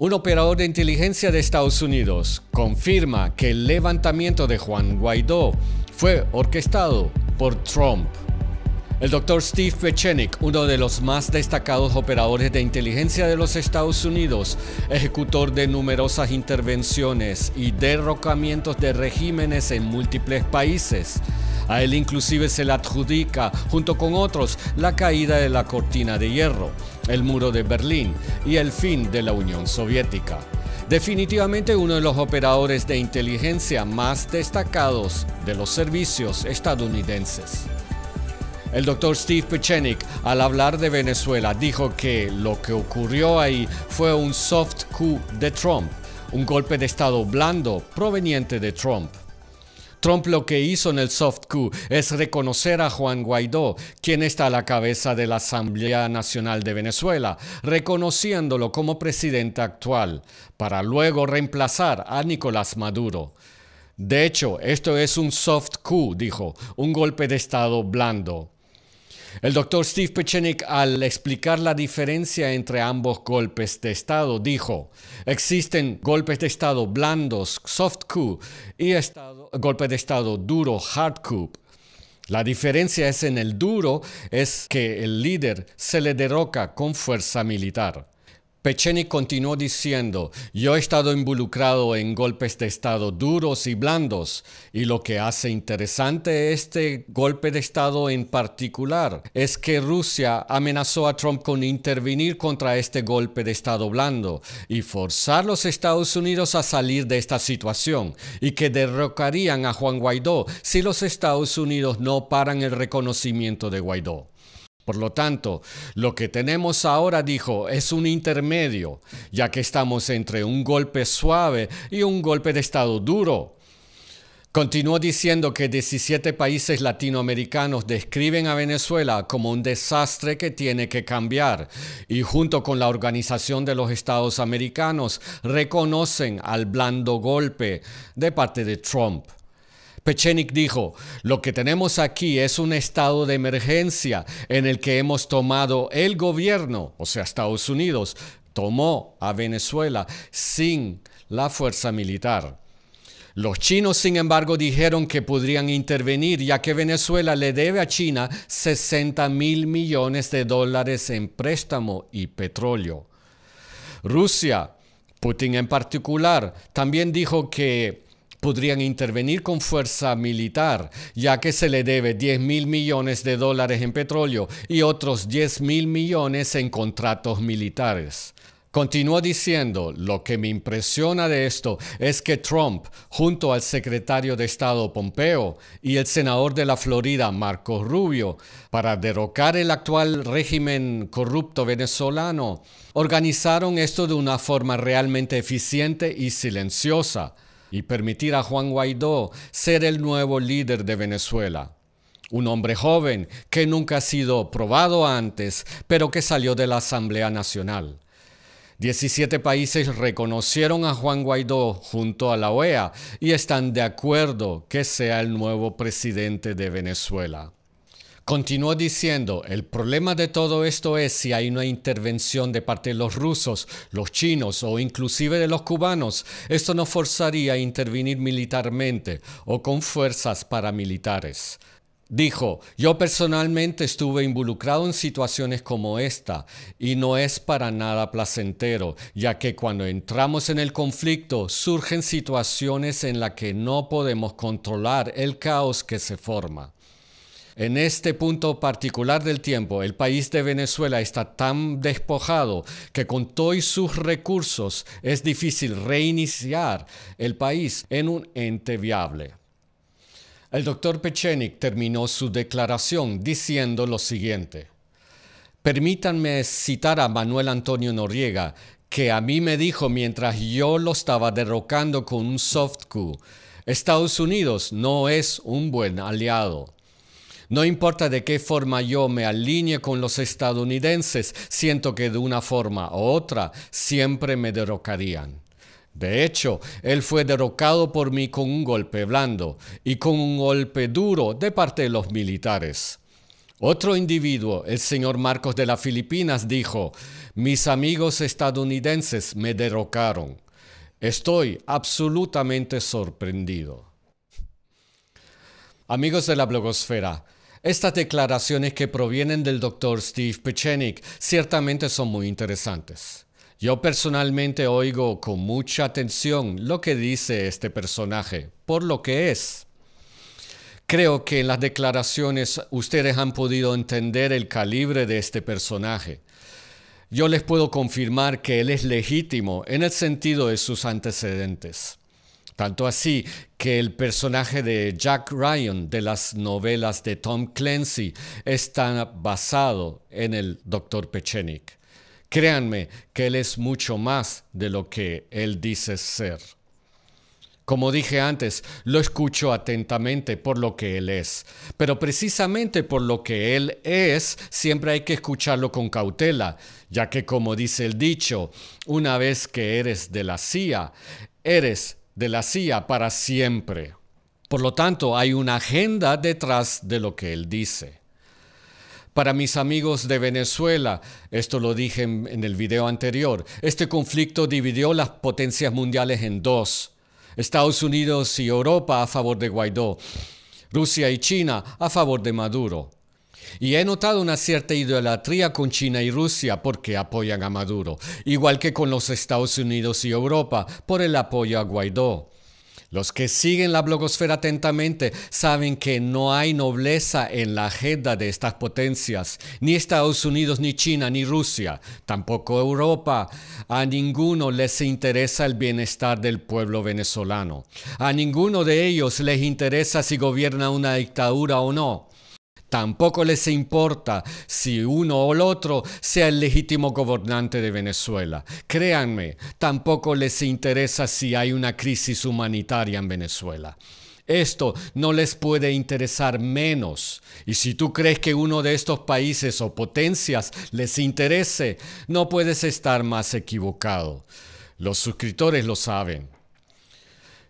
Un operador de inteligencia de Estados Unidos confirma que el levantamiento de Juan Guaidó fue orquestado por Trump. El doctor Steve Pechenik, uno de los más destacados operadores de inteligencia de los Estados Unidos, ejecutor de numerosas intervenciones y derrocamientos de regímenes en múltiples países, a él inclusive se le adjudica, junto con otros, la caída de la cortina de hierro, el muro de Berlín y el fin de la Unión Soviética. Definitivamente uno de los operadores de inteligencia más destacados de los servicios estadounidenses. El doctor Steve Pechenik, al hablar de Venezuela, dijo que lo que ocurrió ahí fue un soft coup de Trump, un golpe de Estado blando proveniente de Trump. Trump lo que hizo en el soft coup es reconocer a Juan Guaidó, quien está a la cabeza de la Asamblea Nacional de Venezuela, reconociéndolo como presidente actual, para luego reemplazar a Nicolás Maduro. De hecho, esto es un soft coup, dijo, un golpe de Estado blando. El doctor Steve Pechenik, al explicar la diferencia entre ambos golpes de Estado, dijo, existen golpes de Estado blandos, soft coup, y estado, golpes de Estado duro, hard coup. La diferencia es en el duro, es que el líder se le derroca con fuerza militar. Pecheni continuó diciendo, yo he estado involucrado en golpes de Estado duros y blandos, y lo que hace interesante este golpe de Estado en particular es que Rusia amenazó a Trump con intervenir contra este golpe de Estado blando y forzar a los Estados Unidos a salir de esta situación, y que derrocarían a Juan Guaidó si los Estados Unidos no paran el reconocimiento de Guaidó. Por lo tanto, lo que tenemos ahora, dijo, es un intermedio, ya que estamos entre un golpe suave y un golpe de Estado duro. Continuó diciendo que 17 países latinoamericanos describen a Venezuela como un desastre que tiene que cambiar y junto con la Organización de los Estados Americanos reconocen al blando golpe de parte de Trump. Pechenik dijo, lo que tenemos aquí es un estado de emergencia en el que hemos tomado el gobierno, o sea, Estados Unidos, tomó a Venezuela sin la fuerza militar. Los chinos, sin embargo, dijeron que podrían intervenir, ya que Venezuela le debe a China 60 mil millones de dólares en préstamo y petróleo. Rusia, Putin en particular, también dijo que podrían intervenir con fuerza militar, ya que se le debe 10 mil millones de dólares en petróleo y otros 10 mil millones en contratos militares. Continuó diciendo, lo que me impresiona de esto es que Trump, junto al secretario de Estado Pompeo y el senador de la Florida, Marcos Rubio, para derrocar el actual régimen corrupto venezolano, organizaron esto de una forma realmente eficiente y silenciosa y permitir a Juan Guaidó ser el nuevo líder de Venezuela. Un hombre joven que nunca ha sido probado antes, pero que salió de la Asamblea Nacional. Diecisiete países reconocieron a Juan Guaidó junto a la OEA y están de acuerdo que sea el nuevo presidente de Venezuela. Continuó diciendo, el problema de todo esto es si hay una intervención de parte de los rusos, los chinos o inclusive de los cubanos, esto nos forzaría a intervenir militarmente o con fuerzas paramilitares. Dijo, yo personalmente estuve involucrado en situaciones como esta y no es para nada placentero, ya que cuando entramos en el conflicto surgen situaciones en las que no podemos controlar el caos que se forma. En este punto particular del tiempo, el país de Venezuela está tan despojado que con todos sus recursos es difícil reiniciar el país en un ente viable. El doctor Pechenik terminó su declaración diciendo lo siguiente. Permítanme citar a Manuel Antonio Noriega, que a mí me dijo mientras yo lo estaba derrocando con un soft coup, Estados Unidos no es un buen aliado. No importa de qué forma yo me alinee con los estadounidenses, siento que de una forma u otra siempre me derrocarían. De hecho, él fue derrocado por mí con un golpe blando y con un golpe duro de parte de los militares. Otro individuo, el señor Marcos de las Filipinas, dijo, mis amigos estadounidenses me derrocaron. Estoy absolutamente sorprendido. Amigos de la blogosfera, estas declaraciones que provienen del doctor Steve Pechenik ciertamente son muy interesantes. Yo personalmente oigo con mucha atención lo que dice este personaje, por lo que es. Creo que en las declaraciones ustedes han podido entender el calibre de este personaje. Yo les puedo confirmar que él es legítimo en el sentido de sus antecedentes. Tanto así que el personaje de Jack Ryan de las novelas de Tom Clancy está basado en el Dr. Pechenik. Créanme que él es mucho más de lo que él dice ser. Como dije antes, lo escucho atentamente por lo que Él es, pero precisamente por lo que Él es, siempre hay que escucharlo con cautela, ya que como dice el dicho, una vez que eres de la CIA, eres de la CIA para siempre. Por lo tanto, hay una agenda detrás de lo que él dice. Para mis amigos de Venezuela, esto lo dije en, el video anterior, este conflicto dividió las potencias mundiales en dos. Estados Unidos y Europa a favor de Guaidó, Rusia y China a favor de Maduro. Y he notado una cierta idolatría con China y Rusia porque apoyan a Maduro, igual que con los Estados Unidos y Europa por el apoyo a Guaidó. Los que siguen la blogosfera atentamente saben que no hay nobleza en la agenda de estas potencias, ni Estados Unidos, ni China, ni Rusia, tampoco Europa. A ninguno les interesa el bienestar del pueblo venezolano. A ninguno de ellos les interesa si gobierna una dictadura o no. Tampoco les importa si uno o el otro sea el legítimo gobernante de Venezuela. Créanme, tampoco les interesa si hay una crisis humanitaria en Venezuela. Esto no les puede interesar menos. Y si tú crees que uno de estos países o potencias les interese, no puedes estar más equivocado. Los suscriptores lo saben.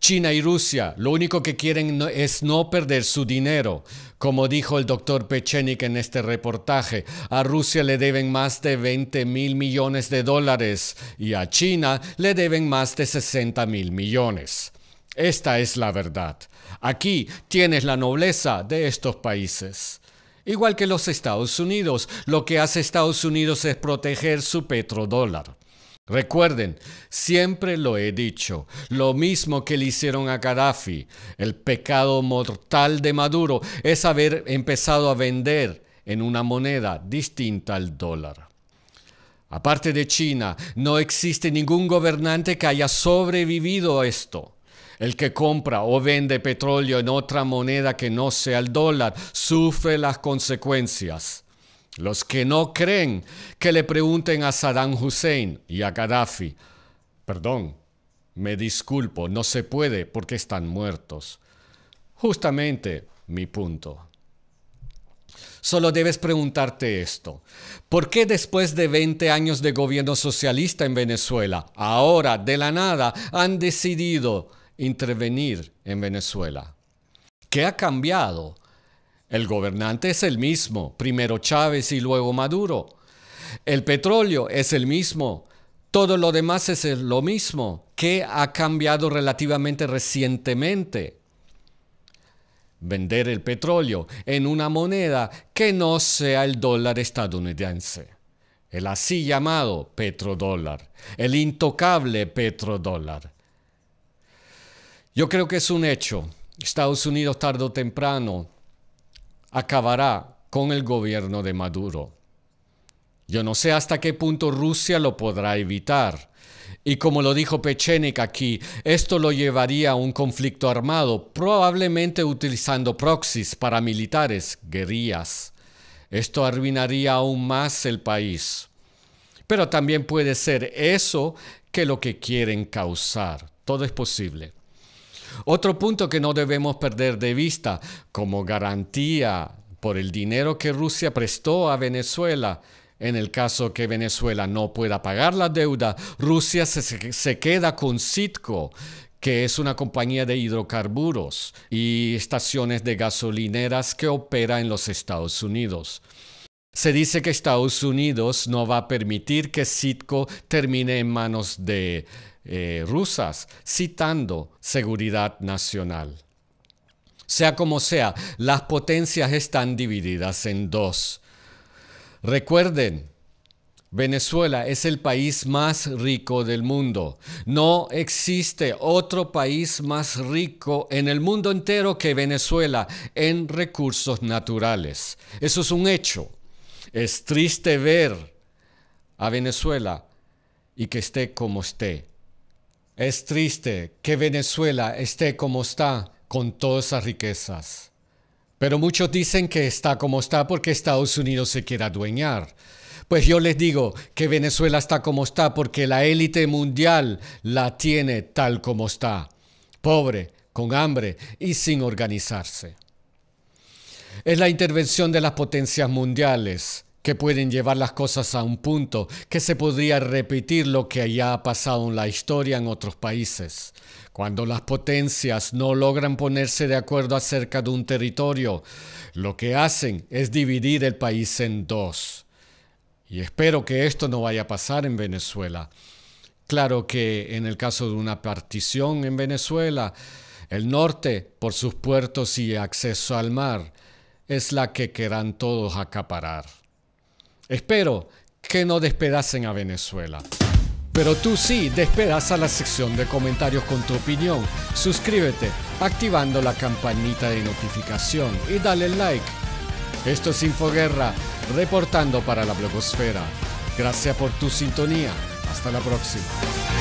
China y Rusia lo único que quieren es no perder su dinero. Como dijo el doctor Pechenik en este reportaje, a Rusia le deben más de 20 mil millones de dólares y a China le deben más de 60 mil millones. Esta es la verdad. Aquí tienes la nobleza de estos países. Igual que los Estados Unidos, lo que hace Estados Unidos es proteger su petrodólar. Recuerden, siempre lo he dicho, lo mismo que le hicieron a Gaddafi, el pecado mortal de Maduro es haber empezado a vender en una moneda distinta al dólar. Aparte de China, no existe ningún gobernante que haya sobrevivido a esto. El que compra o vende petróleo en otra moneda que no sea el dólar sufre las consecuencias. Los que no creen, que le pregunten a Saddam Hussein y a Gaddafi. Perdón, me disculpo, no se puede porque están muertos. Justamente mi punto. Solo debes preguntarte esto. ¿Por qué después de 20 años de gobierno socialista en Venezuela, ahora de la nada han decidido intervenir en Venezuela? ¿Qué ha cambiado? El gobernante es el mismo, primero Chávez y luego Maduro. El petróleo es el mismo. Todo lo demás es lo mismo, ¿Qué ha cambiado relativamente recientemente. Vender el petróleo en una moneda que no sea el dólar estadounidense. El así llamado petrodólar. El intocable petrodólar. Yo creo que es un hecho. Estados Unidos tarde o temprano acabará con el gobierno de Maduro. Yo no sé hasta qué punto Rusia lo podrá evitar. Y como lo dijo Pechenik aquí, esto lo llevaría a un conflicto armado, probablemente utilizando proxies, paramilitares, guerrillas. Esto arruinaría aún más el país. Pero también puede ser eso que lo que quieren causar. Todo es posible. Otro punto que no debemos perder de vista como garantía por el dinero que Rusia prestó a Venezuela en el caso que Venezuela no pueda pagar la deuda, Rusia se, queda con Citco, que es una compañía de hidrocarburos y estaciones de gasolineras que opera en los Estados Unidos. Se dice que Estados Unidos no va a permitir que Citco termine en manos de eh, rusas, citando seguridad nacional. Sea como sea, las potencias están divididas en dos. Recuerden, Venezuela es el país más rico del mundo. No existe otro país más rico en el mundo entero que Venezuela en recursos naturales. Eso es un hecho. Es triste ver a Venezuela y que esté como esté. Es triste que Venezuela esté como está con todas esas riquezas. Pero muchos dicen que está como está porque Estados Unidos se quiere adueñar. Pues yo les digo que Venezuela está como está porque la élite mundial la tiene tal como está. Pobre, con hambre y sin organizarse. Es la intervención de las potencias mundiales que pueden llevar las cosas a un punto que se podría repetir lo que ya ha pasado en la historia en otros países. Cuando las potencias no logran ponerse de acuerdo acerca de un territorio, lo que hacen es dividir el país en dos. Y espero que esto no vaya a pasar en Venezuela. Claro que en el caso de una partición en Venezuela, el norte por sus puertos y acceso al mar, es la que querrán todos acaparar. Espero que no despedacen a Venezuela. Pero tú sí, a la sección de comentarios con tu opinión. Suscríbete activando la campanita de notificación y dale like. Esto es Infoguerra, reportando para la blogosfera. Gracias por tu sintonía. Hasta la próxima.